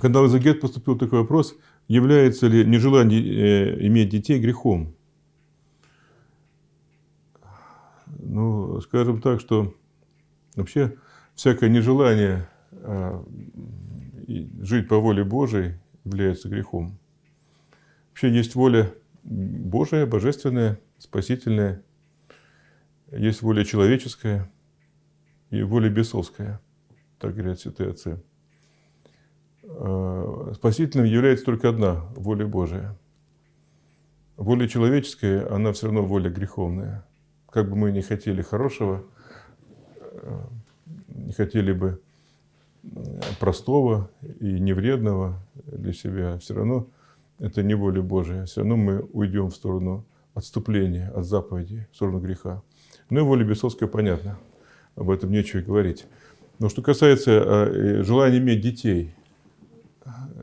когда в Азагет поступил такой вопрос, является ли нежелание э, иметь детей грехом? Ну, скажем так, что вообще всякое нежелание э, жить по воле Божией является грехом. Вообще есть воля Божия, божественная, спасительная, есть воля человеческая и воля бесовская, так говорят святые отцы. Э, спасительным является только одна – воля Божия. Воля человеческая, она все равно воля греховная. Как бы мы ни хотели хорошего, э, не хотели бы э, простого и невредного для себя, все равно это не воля Божия. Все равно мы уйдем в сторону отступления от заповеди, в сторону греха. Ну и воля бесовская, понятно. Об этом нечего говорить. Но что касается желания иметь детей –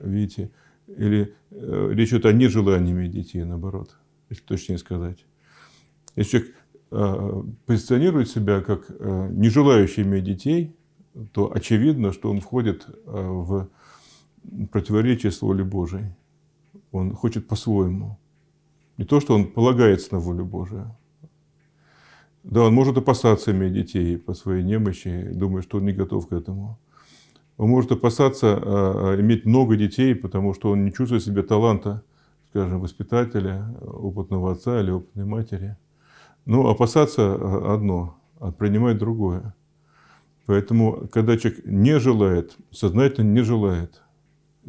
видите, или э, речь идет о нежеланиями детей, наоборот, если точнее сказать. Если человек э, позиционирует себя как э, не желающий иметь детей, то очевидно, что он входит э, в противоречие с волей Божией. Он хочет по-своему. Не то, что он полагается на волю Божию. Да, он может опасаться иметь детей по своей немощи, думая, что он не готов к этому. Он может опасаться а, а, иметь много детей, потому что он не чувствует себя таланта, скажем, воспитателя, опытного отца или опытной матери. Но опасаться а, одно, а принимать другое. Поэтому, когда человек не желает, сознательно не желает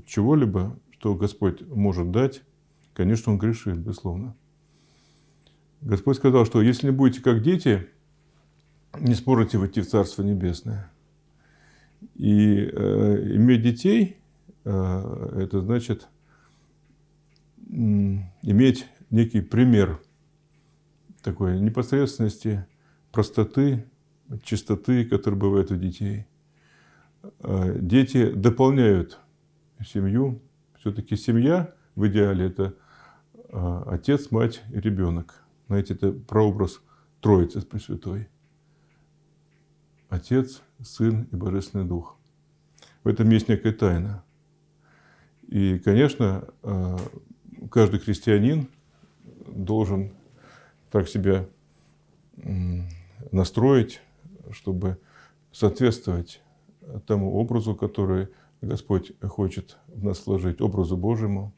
чего-либо, что Господь может дать, конечно, он грешит, безусловно. Господь сказал, что если не будете как дети, не сможете войти в Царство Небесное. И э, иметь детей, э, это значит э, иметь некий пример такой непосредственности, простоты, чистоты, которые бывают у детей. Э, дети дополняют семью. Все-таки семья в идеале это э, отец, мать и ребенок. Знаете, это прообраз Троицы Пресвятой. Отец, Сын и Божественный Дух. В этом есть некая тайна. И, конечно, э, каждый христианин должен так себя настроить, чтобы соответствовать тому образу, который Господь хочет в нас сложить, образу Божьему.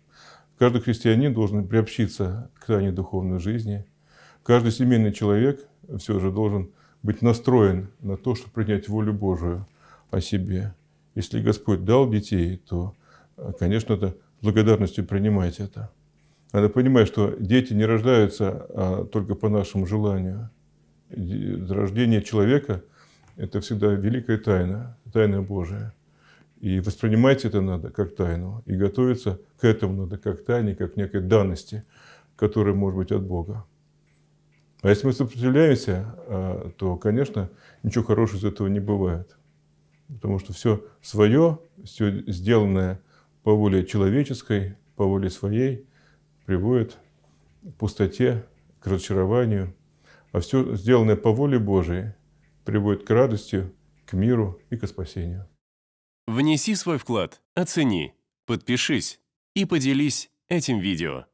Каждый христианин должен приобщиться к тайне духовной жизни. Каждый семейный человек все же должен быть настроен на то, чтобы принять волю Божию о себе. Если Господь дал детей, то, э, конечно, это благодарностью принимать это. Надо понимать, что дети не рождаются а, только по нашему желанию. Рождение человека – это всегда великая тайна, тайна Божия. И воспринимать это надо как тайну, и готовиться к этому надо как тайне, как некой данности, которая может быть от Бога. А если мы сопротивляемся, э, то, конечно, ничего хорошего из этого не бывает. Потому что все свое, все сделанное по воле человеческой, по воле своей, приводит к пустоте, к разочарованию. А все сделанное по воле Божией приводит к радости, к миру и к спасению. Внеси свой вклад, оцени, подпишись и поделись этим видео.